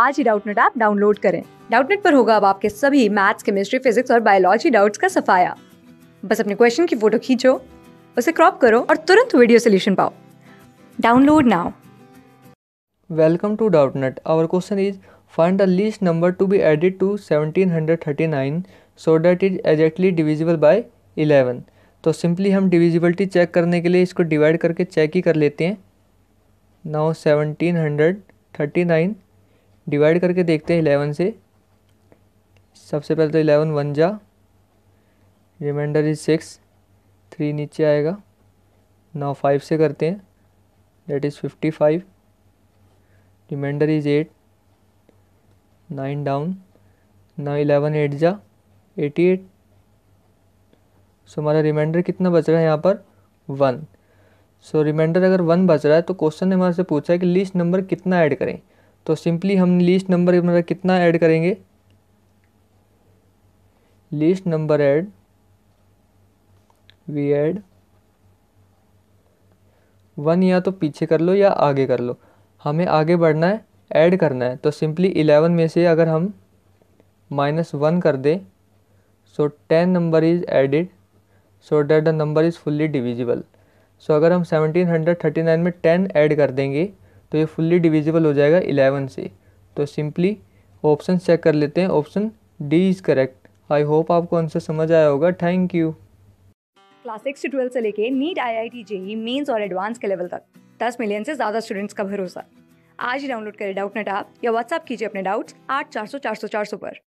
आज ही Doubtnut app download करें डाउटनेट पर होगा अब आपके सभी मैथ्स केमिस्ट्री फिजिक्स और बायोलॉजी डाउट्स का सफाया बस अपने क्वेश्चन की फोटो खींचो उसे क्रॉप करो और तुरंत वीडियो सोल्यूशन पाओ download now welcome to Doubtnut our question is find the least number to be added to 1739 so that is exactly divisible by 11 तो सिंपली हम डिविजिबिलिटी चेक करने के लिए इसको डिवाइड करके चेक ही कर लेते हैं नाउ 1739 डिवाइड करके देखते हैं इलेवन से सबसे पहले तो इलेवन वन जा रिमाइंडर इज सिक्स थ्री नीचे आएगा नौ फाइव से करते हैं that is fifty five remainder is eight nine down नौ इलेवन एट जा एटी एट सो हमारा रिमाइंडर कितना बच रहा है यहाँ पर वन सो so, रिमाइंडर अगर वन बच रहा है तो क्वेश्चन ने हमारे से पूछा है कि लिस्ट नंबर कितना ऐड करें तो सिंपली हम लिस्ट नंबर अपना कितना ऐड करेंगे least number add we add one या तो पीछे कर लो या आगे कर लो हमें आगे बढ़ना है ऐड करना है तो सिंपली इलेवन में से अगर हम माइनस वन कर दें so ten number is added so that the number is fully divisible so अगर हम सेवनटीन हंड्रेड थर्टी नाइन में टेन ऐड कर देंगे तो ये फुल्ली डिविजिबल हो जाएगा इलेवन से तो सिंपली ऑप्शन चेक कर लेते हैं option D is correct I hope आपको आंसर समझ आया होगा थैंक यू क्लास सिक्स से ट्वेल्थ से लेके NEET I I T JEE mains और एडवांस के लेवल तक दस मिलियन से ज़्यादा स्टूडेंट्स का भरोसा आज ही डाउनलोड करें डाउट नेट आप या व्हाट्सअप कीजिए अपने डाउट्स आठ चार सौ चार सौ चार सौ पर